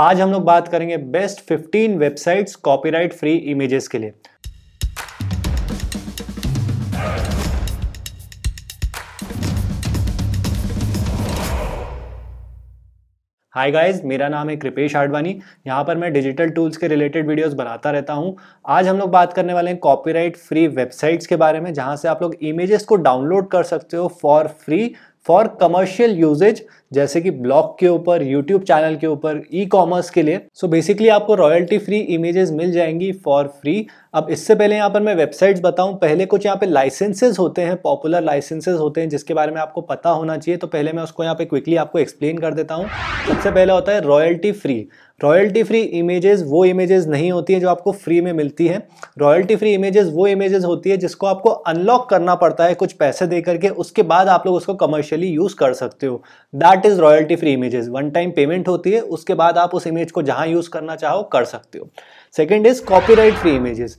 आज हम लोग बात करेंगे best 15 websites copyright free images के लिए हाय गाइस मेरा नाम है कृपेश आडवाणी यहाँ पर मैं डिजिटल टूल्स के रिलेटेड वीडियोस बनाता रहता हूँ आज हम लोग बात करने वाले हैं कॉपीराइट फ्री वेबसाइट्स के बारे में जहाँ से आप लोग इमेजेस को डाउनलोड कर सकते हो for free for commercial usages जैसे कि ब्लॉग के ऊपर यूट्यूब चैनल के ऊपर ई कॉमर्स के लिए सो so बेसिकली आपको रॉयल्टी फ्री इमेजेस मिल जाएंगी फॉर फ्री अब इससे पहले यहाँ पर मैं वेबसाइट्स बताऊँ पहले कुछ यहाँ पे लाइसेंसेज होते हैं पॉपुलर लाइसेंसेज होते हैं जिसके बारे में आपको पता होना चाहिए तो पहले मैं उसको यहाँ पे क्विकली आपको एक्सप्लेन कर देता हूँ सबसे पहला होता है royalty free royalty free images वो इमेजेस नहीं होती हैं जो आपको फ्री में मिलती हैं रॉयल्टी फ्री इमेजेस वो इमेजेस होती है जिसको आपको अनलॉक करना पड़ता है कुछ पैसे दे करके उसके बाद आप लोग उसको कमर्शियली यूज़ कर सकते हो that is royalty free images one time payment होती है उसके बाद आप उस इमेज को जहाँ यूज़ करना चाहो कर सकते हो second is copyright free images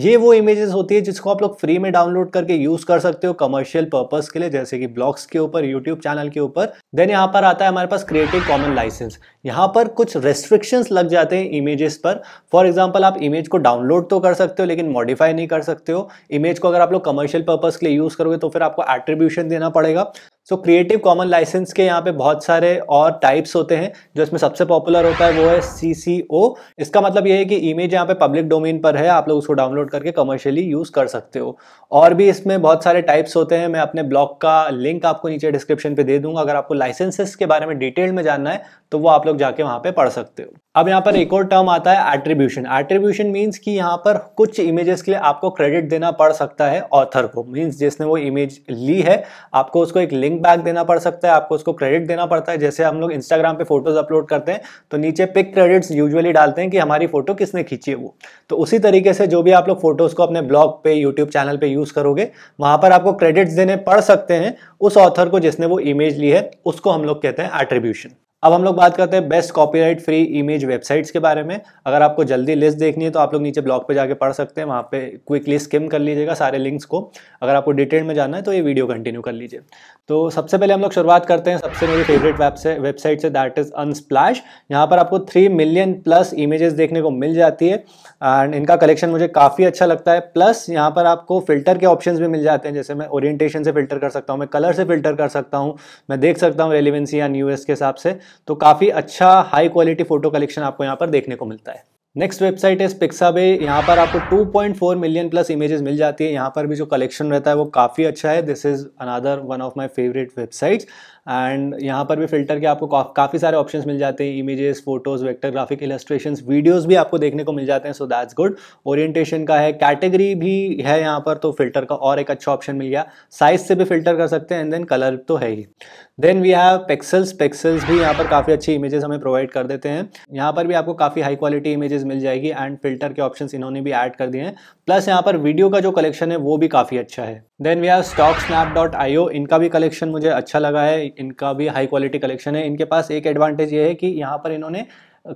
ये वो इमेजेस होती है जिसको आप लोग फ्री में डाउनलोड करके यूज कर सकते हो कमर्शियल पर्पज के लिए जैसे कि ब्लॉग्स के ऊपर यूट्यूब चैनल के ऊपर देन यहाँ पर आता है हमारे पास क्रिएटिव कॉमन लाइसेंस यहाँ पर कुछ रेस्ट्रिक्शंस लग जाते हैं इमेजेस पर फॉर एग्जाम्पल आप इमेज को डाउनलोड तो कर सकते हो लेकिन मॉडिफाई नहीं कर सकते हो इमेज को अगर आप लोग कमर्शियल पर्पज के लिए यूज करोगे तो फिर आपको एट्रीब्यूशन देना पड़ेगा सो क्रिएटिव कॉमन लाइसेंस के यहाँ पे बहुत सारे और टाइप्स होते हैं जो इसमें सबसे पॉपुलर होता है वो है सी इसका मतलब ये है कि इमेज यहाँ पे पब्लिक डोमेन पर है आप लोग उसको डाउनलोड डाउनलोड करके कमर्शियली यूज़ कर सकते हो और भी इसमें बहुत सारे टाइप्स होते हैं मैं अपने ब्लॉग का लिंक आपको नीचे डिस्क्रिप्शन पे दे दूंगा अगर आपको लाइसेंसेस के बारे में डिटेल में जानना है तो वो आप लोग जाके वहाँ पर पढ़ सकते हो अब यहाँ पर एक और टर्म आता है एट्रीब्यूशन एट्रीब्यूशन मीन्स कि यहाँ पर कुछ इमेजेस के लिए आपको क्रेडिट देना पड़ सकता है ऑथर को मीन्स जिसने वो इमेज ली है आपको उसको एक लिंक बैक देना पड़ सकता है आपको उसको क्रेडिट देना पड़ता है जैसे हम लोग इंस्टाग्राम पे फोटोज अपलोड करते हैं तो नीचे पिक क्रेडिट्स यूजअली डालते हैं कि हमारी फोटो किसने खींची है वो तो उसी तरीके से जो भी आप लोग फोटोज को अपने ब्लॉग पे यूट्यूब चैनल पर यूज करोगे वहाँ पर आपको क्रेडिट्स देने पड़ सकते हैं उस ऑथर को जिसने वो इमेज ली है उसको हम लोग कहते हैं एट्रीब्यूशन अब हम लोग बात करते हैं best copyright free image websites के बारे में अगर आपको जल्दी लिस्ट देखनी है तो आप लोग नीचे ब्लॉग पे जाके पढ़ सकते हैं वहाँ पे क्विकली स्किम कर लीजिएगा सारे लिंक्स को अगर आपको डिटेल में जाना है तो ये वीडियो कंटिन्यू कर लीजिए तो सबसे पहले हम लोग शुरुआत करते हैं सबसे मेरी फेवरेट वेब से वेबसाइट से दैट इज़ अनस्प्लैश यहाँ पर आपको थ्री मिलियन प्लस इमेजेस देखने को मिल जाती है एंड इनका कलेक्शन मुझे काफ़ी अच्छा लगता है प्लस यहाँ पर आपको फिल्टर के ऑप्शन भी मिल जाते हैं जैसे मैं ओरिएंटेशन से फिल्टर कर सकता हूँ मैं कलर से फिल्टर कर सकता हूँ मैं देख सकता हूँ रेलिवेंसी या न्यू के हिसाब से तो काफ़ी अच्छा हाई क्वालिटी फोटो कलेक्शन आपको यहाँ पर देखने को मिलता है नेक्स्ट वेबसाइट है पिक्साबे यहाँ पर आपको 2.4 मिलियन प्लस इमेजेस मिल जाती है यहाँ पर भी जो कलेक्शन रहता है वो काफ़ी अच्छा है this is another one of my favourite websites and यहाँ पर भी फिल्टर के आपको काफ़ी सारे ऑप्शंस मिल जाते हैं images photos vector graphic illustration videos भी आपको देखने को मिल जाते हैं सो दैट्स गुड ओरिएंटेशन का है कैटेगरी भी है यहाँ पर तो फिल्टर का और एक अच्छा ऑप्शन मिल गया साइज से भी फिल्टर कर सकते हैं एंड देन कलर तो है ही then we have Pexels Pexels भी यहाँ पर काफ़ी अच्छी इमेजेस हमें प्रोवाइड कर देते हैं यहाँ पर भी आपको काफ़ी हाई क्वालिटी इमेजेस मिल जाएगी एंड फिल्टर के ऑप्शन इन्होंने भी ऐड कर दिए हैं प्लस यहाँ पर वीडियो का जो कलेक्शन है वो भी काफ़ी अच्छा है then we have StockSnap dot IO इनका भी कलेक्शन मुझे अच्छा लगा है इनका भी हाई क्वालिटी कलेक्शन है इनके पास एक एडवांटेज ये है कि यहाँ पर इन्होंने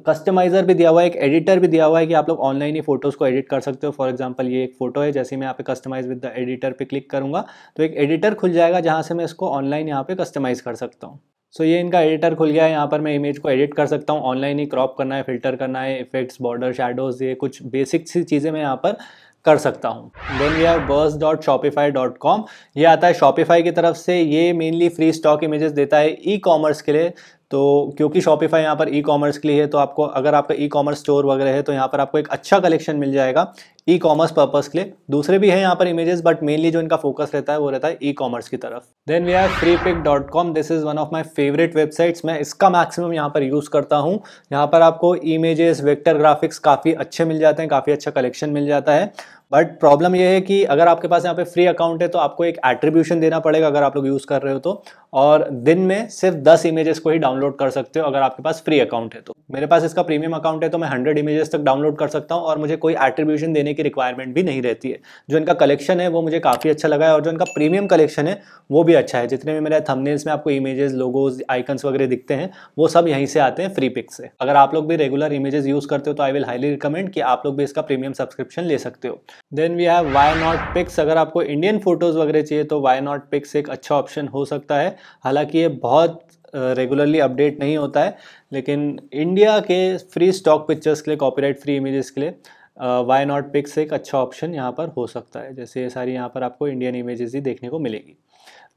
कस्टमाइजर भी दिया हुआ है एक एडिटर भी दिया हुआ है कि आप लोग ऑनलाइन ही फोटोज़ को एडिट कर सकते हो फॉर एग्जांपल ये एक फोटो है जैसे मैं यहाँ पे कस्टमाइज विद द एडिटर पे क्लिक करूँगा तो एक एडिटर खुल जाएगा जहाँ से मैं इसको ऑनलाइन यहाँ पे कस्टमाइज़ कर सकता हूँ सो so, ये इनका एडिटर खुल गया है यहाँ पर मैं इमेज को एडिट कर सकता हूँ ऑनलाइन ही क्रॉप करना है फिल्टर करना है इफेक्ट्स बॉर्डर शेडोज़ ये कुछ बेसिक सी चीज़ें मैं यहाँ पर कर सकता हूँ then we have Burst dot Shopify dot com ये आता है शॉपिफाई की तरफ से ये मेनली फ्री स्टॉक इमेजेस देता है ई e कॉमर्स के लिए तो क्योंकि शॉपिफाई यहाँ पर ई कॉमर्स के लिए है तो आपको अगर आपका ई कॉमर्स स्टोर वगैरह है तो यहाँ पर आपको एक अच्छा कलेक्शन मिल जाएगा ई कॉमर्स पर्पज़ के लिए दूसरे भी हैं यहाँ पर इमेजेस बट मेनली जो इनका फोकस रहता है वो रहता है ई कॉमर्स की तरफ then we are Freepik dot com this is one of my favourite websites मैं इसका मैक्सिमम यहाँ पर यूज़ करता हूँ यहाँ पर आपको इमेजेस वेक्टर ग्राफिक्स काफ़ी अच्छे मिल जाते हैं काफ़ी अच्छा कलेक्शन मिल जाता है बट प्रॉब्लम यह है कि अगर आपके पास यहाँ पे फ्री अकाउंट है तो आपको एक एट्रीब्यूशन देना पड़ेगा अगर आप लोग यूज़ कर रहे हो तो और दिन में सिर्फ दस इमेजेस को ही डाउनलोड कर सकते हो अगर आपके पास फ्री अकाउंट है तो मेरे पास इसका प्रीमियम अकाउंट है तो मैं हंड्रेड इमेजेस तक डाउनलोड कर सकता हूँ और मुझे कोई एट्रीब्यूशन देने की रिक्वायरमेंट भी नहीं रहती है जो इनका कलेक्शन है वो मुझे काफ़ी अच्छा लगा है और जो इनका प्रीमियम कलेक्शन है वो भी अच्छा है जितने भी मेरे थमनेल्स में आपको इमेजेस लोगोज आइकन्स वगैरह दिखते हैं वो सब यहीं से आते हैं फ्री पिक से अगर आप लोग भी रेगुलर इमेजेस यूज़ करते हो तो आई विल हाईली रिकमेंड कि आप लोग भी इसका प्रीमियम सब्सक्रिप्शन ले सकते हो then we have why not pix अगर आपको इंडियन फोटोज़ वगैरह चाहिए तो वाई नॉट पिक्स एक अच्छा ऑप्शन हो सकता है हालांकि ये बहुत रेगुलरली uh, अपडेट नहीं होता है लेकिन इंडिया के फ्री स्टॉक पिक्चर्स के लिए कॉपीराइट फ्री इमेजेस के लिए वाई नॉट पिक्स एक अच्छा ऑप्शन यहाँ पर हो सकता है जैसे ये सारी यहाँ पर आपको इंडियन इमेजेस ही देखने को मिलेगी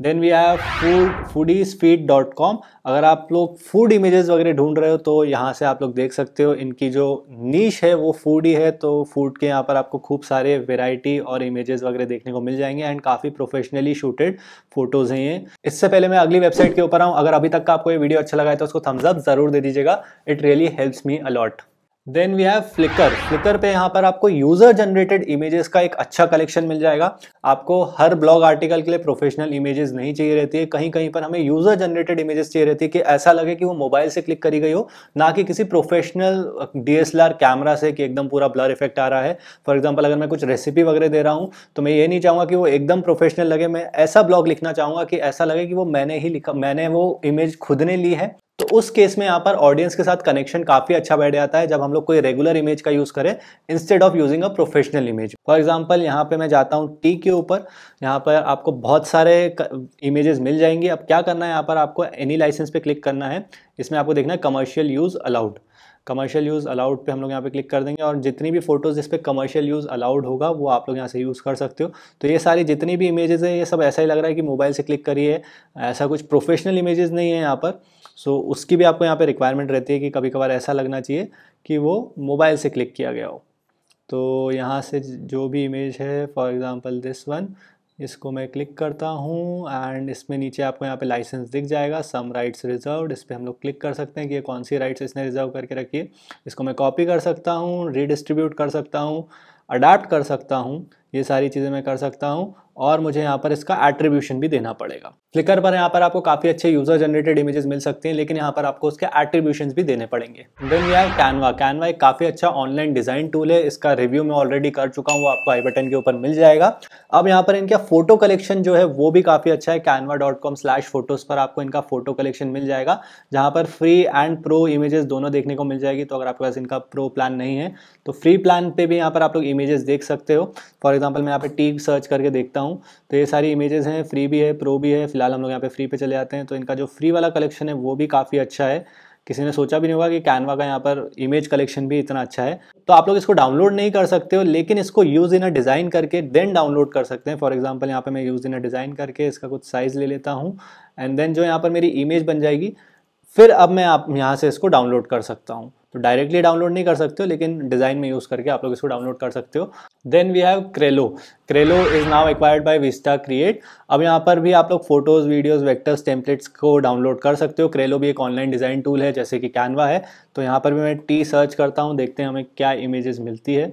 then we have food foodies feed dot com अगर आप लोग फूड इमेजेस वगैरह ढूंढ रहे हो तो यहाँ से आप लोग देख सकते हो इनकी जो नीश है वो फूड ही है तो फूड के यहाँ पर आपको खूब सारे वेराइटी और इमेजेस वगैरह देखने को मिल जाएंगे एंड काफ़ी प्रोफेशनली शूटेड फोटोज़ हैं ये इससे पहले मैं अगली वेबसाइट के ऊपर आऊँ अगर अभी तक का आपको ये वीडियो अच्छा लगा है तो उसको थम्सअप ज़रूर दे दीजिएगा it really helps me a lot then we have Flickr Flickr पे यहाँ पर आपको यूजर जनरेटेड इमेजेस का एक अच्छा कलेक्शन मिल जाएगा आपको हर ब्लॉग आर्टिकल के लिए प्रोफेशनल इमेजेस नहीं चाहिए रहती है कहीं कहीं पर हमें यूजर जनरेटेड इमेजेस चाहिए रहती है कि ऐसा लगे कि वो मोबाइल से क्लिक करी गई हो ना कि किसी प्रोफेशनल डीएसएलआर कैमरा से कि एकदम पूरा ब्लर इफेक्ट आ रहा है फॉर एग्जाम्पल अगर मैं कुछ रेसिपी वगैरह दे रहा हूँ तो मैं ये नहीं चाहूँगा कि वो एकदम प्रोफेशनल लगे मैं ऐसा ब्लॉग लिखना चाहूँगा कि ऐसा लगे कि वो मैंने ही लिखा मैंने वो इमेज खुद ने ली है तो उस केस में यहाँ पर ऑडियंस के साथ कनेक्शन काफ़ी अच्छा बैठ जाता है जब हम लोग कोई रेगुलर इमेज का यूज़ करें instead of using a professional image for example यहाँ पे मैं जाता हूँ टी के ऊपर यहाँ पर आपको बहुत सारे इमेजेस मिल जाएंगे अब क्या करना है यहाँ पर आपको एनी लाइसेंस पे क्लिक करना है इसमें आपको देखना है commercial use allowed commercial use allowed पे हम लोग यहाँ पे क्लिक कर देंगे और जितनी भी फ़ोटोज़ जिस पर कमर्शियल यूज़ अलाउड होगा वो आप लोग यहाँ से यूज़ कर सकते हो तो ये सारी जितनी भी इमेजेस हैं ये सब ऐसा ही लग रहा है कि मोबाइल से क्लिक करिए ऐसा कुछ प्रोफेशनल इमेजेस नहीं है यहाँ पर सो so, उसकी भी आपको यहाँ पर रिक्वायरमेंट रहती है कि कभी कभार ऐसा लगना चाहिए कि वो मोबाइल से क्लिक किया गया हो तो यहाँ से जो भी इमेज है फॉर एग्ज़ाम्पल दिस वन इसको मैं क्लिक करता हूँ एंड इसमें नीचे आपको यहाँ पे लाइसेंस दिख जाएगा सम राइट्स रिजर्व इस पर हम लोग क्लिक कर सकते हैं कि ये कौन सी राइट्स इसने रिजर्व करके रखी है इसको मैं कॉपी कर सकता हूँ रीडिस्ट्रीब्यूट कर सकता हूँ अडाप्ट कर सकता हूँ ये सारी चीज़ें मैं कर सकता हूँ और मुझे यहाँ पर इसका एट्रीब्यूशन भी देना पड़ेगा फ्लिकर पर यहाँ पर आपको काफ़ी अच्छे यूज़र जनरेटेड इमेजेस मिल सकते हैं लेकिन यहाँ पर आपको उसके एट्रीब्यूशन भी देने पड़ेंगे देन ये है कैनवा कैनवा एक काफ़ी अच्छा ऑनलाइन डिज़ाइन टूल है इसका रिव्यू मैं ऑलरेडी कर चुका हूँ वो आपको आई बटन के ऊपर मिल जाएगा अब यहाँ पर इनका फोटो कलेक्शन जो है वो भी काफ़ी अच्छा है Canva dot com slash photos पर आपको इनका फोटो कलेक्शन मिल जाएगा जहाँ पर फ्री एंड प्रो इमेजेस दोनों देखने को मिल जाएगी तो अगर आपके पास इनका प्रो प्लान नहीं है तो फ्री प्लान पर भी यहाँ पर आप लोग इमेजेस देख सकते हो फॉर एग्जांपल मैं यहाँ पे टी सर्च करके देखता हूँ तो ये सारी इमेजेस हैं फ्री भी है प्रो भी है फिलहाल हम लोग यहाँ पे फ्री पे चले जाते हैं तो इनका जो फ्री वाला कलेक्शन है वो भी काफ़ी अच्छा है किसी ने सोचा भी नहीं होगा कि कैनवा का यहाँ पर इमेज कलेक्शन भी इतना अच्छा है तो आप लोग इसको डाउनलोड नहीं कर सकते हो लेकिन इसको यूज़ इन अ डिज़ाइन करके देन डाउनलोड कर सकते हैं फॉर एग्जाम्पल यहाँ पर मैं यूज़ इन अ डिज़ाइन करके इसका कुछ साइज़ ले लेता हूँ एंड देन जो यहाँ पर मेरी इमेज बन जाएगी फिर अब मैं आप यहाँ से इसको डाउनलोड कर सकता हूँ तो डायरेक्टली डाउनलोड नहीं कर सकते हो लेकिन डिज़ाइन में यूज़ करके आप लोग इसको डाउनलोड कर सकते हो then we have Crello Crello is now acquired by VistaCreate अब यहाँ पर भी आप लोग फोटोज़ वीडियोज़ वेक्टर्स टेम्पलेट्स को डाउनलोड कर सकते हो क्रेलो भी एक ऑनलाइन डिज़ाइन टूल है जैसे कि कैनवा है तो यहाँ पर भी मैं टी सर्च करता हूँ देखते हैं हमें क्या इमेजेस मिलती है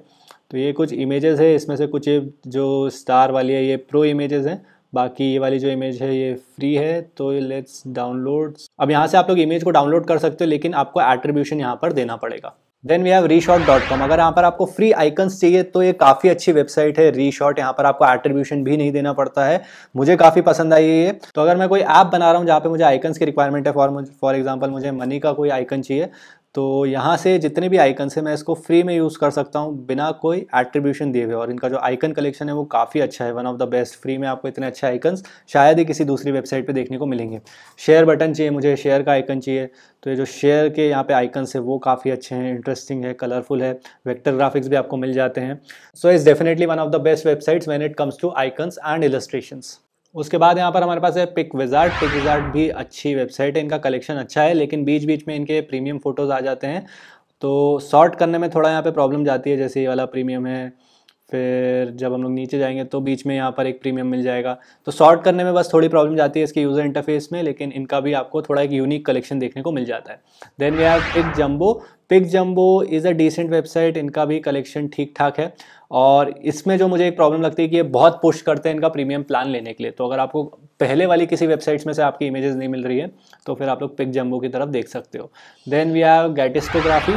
तो ये कुछ इमेजेस है इसमें से कुछ जो स्टार वाली है ये प्रो इमेजेस हैं बाकी ये वाली जो इमेज है ये फ्री है तो लेट्स डाउनलोड अब यहाँ से आप लोग इमेज को डाउनलोड कर सकते हो लेकिन आपको एट्रीब्यूशन यहाँ पर देना पड़ेगा then we have Reshot dot com अगर यहाँ पर आपको फ्री आइकन्स चाहिए तो ये काफ़ी अच्छी वेबसाइट है रीशॉट यहाँ पर आपको एट्रीब्यूशन भी नहीं देना पड़ता है मुझे काफ़ी पसंद आई है ये तो अगर मैं कोई ऐप बना रहा हूँ जहाँ पे मुझे आइकन्स की रिक्वायरमेंट है फॉर फॉर एग्जाम्पल मुझे मनी का कोई आइकन चाहिए तो यहाँ से जितने भी आइकन से मैं इसको फ्री में यूज़ कर सकता हूँ बिना कोई एट्रीब्यूशन दिए हुए और इनका जो आइकन कलेक्शन है वो काफ़ी अच्छा है one of the best free में आपको इतने अच्छे आइकन्स शायद ही किसी दूसरी वेबसाइट पे देखने को मिलेंगे शेयर बटन चाहिए मुझे शेयर का आइकन चाहिए तो ये जो शेयर के यहाँ पे आइकन्स है वो काफ़ी अच्छे हैं इंटरेस्टिंग है कलरफुल है वेक्टर ग्राफिक्स भी आपको मिल जाते हैं so is definitely one of the best websites when it comes to icons and illustrations उसके बाद यहाँ पर हमारे पास है पिक विजार्ट पिक विजार्ट भी अच्छी वेबसाइट है इनका कलेक्शन अच्छा है लेकिन बीच बीच में इनके प्रीमियम फ़ोटोज़ आ जाते हैं तो सॉर्ट करने में थोड़ा यहाँ पे प्रॉब्लम जाती है जैसे ये वाला प्रीमियम है फिर जब हम लोग नीचे जाएंगे तो बीच में यहाँ पर एक प्रीमियम मिल जाएगा तो सॉर्ट करने में बस थोड़ी प्रॉब्लम जाती है इसके यूज़र इंटरफेस में लेकिन इनका भी आपको थोड़ा एक यूनिक कलेक्शन देखने को मिल जाता है देन वी हैव एक jumbo pic jumbo is a decent website इनका भी कलेक्शन ठीक ठाक है और इसमें जो मुझे एक प्रॉब्लम लगती है कि ये बहुत पुश करते हैं इनका प्रीमियम प्लान लेने के लिए तो अगर आपको पहले वाली किसी वेबसाइट्स में से आपकी इमेजेस नहीं मिल रही है तो फिर आप लोग पिक जम्बो की तरफ देख सकते हो देन वी हैव गैटिस्टोग्राफी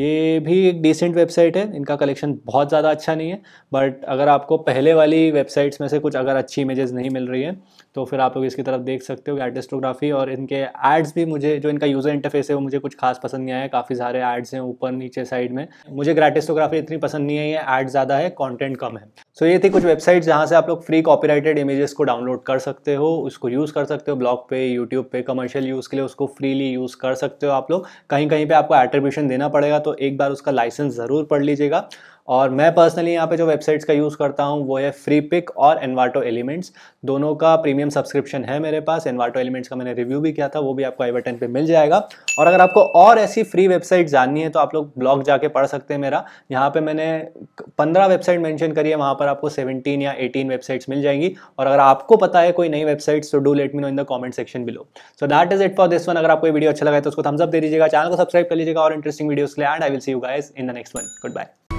ये भी एक डिसेंट वेबसाइट है इनका कलेक्शन बहुत ज़्यादा अच्छा नहीं है बट अगर आपको पहले वाली वेबसाइट्स में से कुछ अगर अच्छी इमेजेस नहीं मिल रही है तो फिर आप लोग इसकी तरफ देख सकते हो गैटिस्टोग्राफी और इनके एड्स भी मुझे जो इनका यूज़र इंटरफेस है वो मुझे कुछ खास पसंद नहीं आया काफ़ी सारे एड्स हैं ऊपर नीचे साइड में मुझे ग्रेटिस्टोग्राफी इतनी पसंद नहीं है ये एड ज़्यादा है कॉन्टेंट कम है सो ये थी कुछ वेबसाइट्स जहाँ से आप लोग फ्री कॉपीराइटेड इमेजेस को डाउनलोड कर सकते हो उसको यूज़ कर सकते हो ब्लॉग पे यूट्यूब पे कमर्शियल यूज़ के लिए उसको फ्रीली यूज़ कर सकते हो आप लोग कहीं कहीं पे आपको एट्रीब्यूशन देना पड़ेगा तो एक बार उसका लाइसेंस ज़रूर पढ़ लीजिएगा और मैं पर्सनली यहाँ पे जो वेबसाइट्स का यूज़ करता हूँ वो है फ्री पिक और एनवाटो एलिमेंट्स दोनों का प्रीमियम सब्सक्रिप्शन है मेरे पास एनवाटो एलिमेंट्स का मैंने रिव्यू भी किया था वो भी आपको आई बटन पर मिल जाएगा और अगर आपको और ऐसी फ्री वेबसाइट जाननी है तो आप लोग ब्लॉग जाके पढ़ सकते हैं मेरा यहाँ पर मैंने पंद्रह वेबसाइट मैंशन करी है वहाँ पर आपको 17 या 18 वेबसाइट्स मिल जाएंगी और अगर आपको पता है कोई नई वेबसाइट तो do let me know in the comment section below so that is it for this one अगर आपको वीडियो अच्छा लगा तो उसको थम्सअप दे दीजिएगा चैनल को सब्सक्राइब कर लीजिएगा और इंटरेस्टिंग वीडियोस के लिए and I will see you guys in the next one good bye